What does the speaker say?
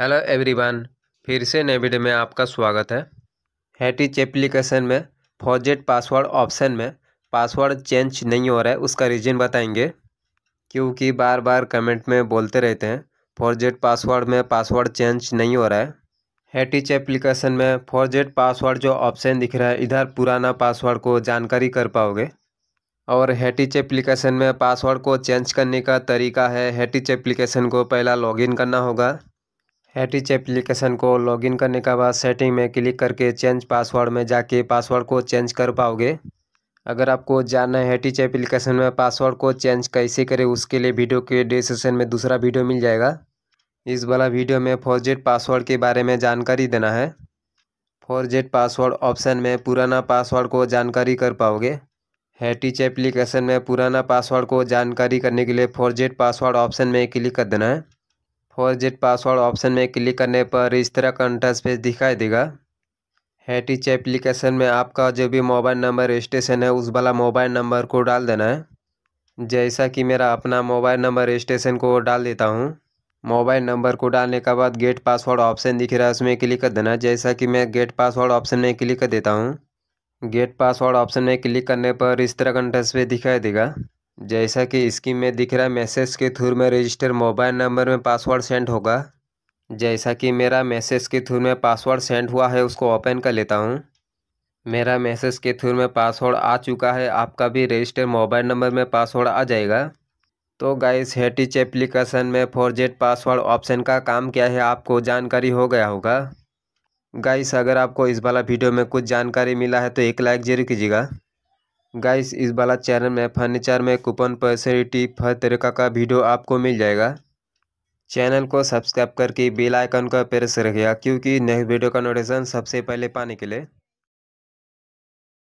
hello everyone फिर से नए वीडियो में आपका स्वागत है हैटिच एप्लीकेशन में फॉजेट पासवर्ड ऑप्शन में पासवर्ड चेंज नहीं हो रहा है उसका रीज़न बताएंगे क्योंकि बार बार कमेंट में बोलते रहते हैं फॉरजेट पासवर्ड में पासवर्ड चेंज नहीं हो रहा है हैटिच एप्लीकेशन में फॉरजेट पासवर्ड जो ऑप्शन दिख रहा है इधर पुराना पासवर्ड को जानकारी कर पाओगे और हैटिच एप्लीकेशन में पासवर्ड को चेंज करने का तरीका है हैटिच एप्लीकेशन को पहला लॉगिन करना होगा हेटिच एप्लीकेशन को लॉगिन करने के बाद सेटिंग में क्लिक करके चेंज पासवर्ड में जाके पासवर्ड को चेंज कर पाओगे अगर आपको जानना है हेटिच एप्लीकेशन में पासवर्ड को चेंज कैसे करें उसके लिए वीडियो के डिस्क्रिप्शन में दूसरा वीडियो मिल जाएगा इस वाला वीडियो में फॉरजेट पासवर्ड के बारे में जानकारी देना है फॉरजेट पासवर्ड ऑप्शन में पुराना पासवर्ड को जानकारी कर पाओगे हैटीच एप्लीकेशन में पुराना पासवर्ड को जानकारी करने के लिए फॉरजेट पासवर्ड ऑप्शन में क्लिक कर देना है फॉरजेट पासवर्ड ऑप्शन में क्लिक करने पर इस तरह का इंटरफेस दिखाई देगा हैटिच एप्लीकेशन में आपका जो भी मोबाइल नंबर रजिस्ट्रेशन है उस वाला मोबाइल नंबर को डाल देना है जैसा कि मेरा अपना मोबाइल नंबर रजिस्ट्रेशन को डाल देता हूँ मोबाइल नंबर को डालने के बाद गेट पासवर्ड ऑप्शन दिख रहा है उसमें क्लिक कर देना जैसा कि मैं गेट पासवर्ड ऑप्शन में क्लिक कर देता हूँ गेट पासवर्ड ऑप्शन में क्लिक करने पर इस तरह का इंटरफेस दिखाई देगा जैसा कि इसकी में दिख रहा है मैसेज के थ्रू में रजिस्टर मोबाइल नंबर में पासवर्ड सेंड होगा जैसा कि मेरा मैसेज के थ्रू में पासवर्ड सेंड हुआ है उसको ओपन कर लेता हूँ मेरा मैसेज के थ्रू में पासवर्ड आ चुका है आपका भी रजिस्टर मोबाइल नंबर में पासवर्ड आ जाएगा तो गाइस हेटिच एप्लीकेशन में फोर जेड पासवर्ड ऑप्शन का काम क्या है आपको जानकारी हो गया होगा गाइस अगर आपको इस वाला वीडियो में कुछ जानकारी मिला है तो एक लाइक जरूर कीजिएगा गाइस इस वाला चैनल में फर्नीचर में कूपन पैसे टिप हर तरीका का वीडियो आपको मिल जाएगा चैनल को सब्सक्राइब करके बेल आइकन का प्रेस रखिएगा क्योंकि नेक्स्ट वीडियो का नोटिफिकेशन सबसे पहले पाने के लिए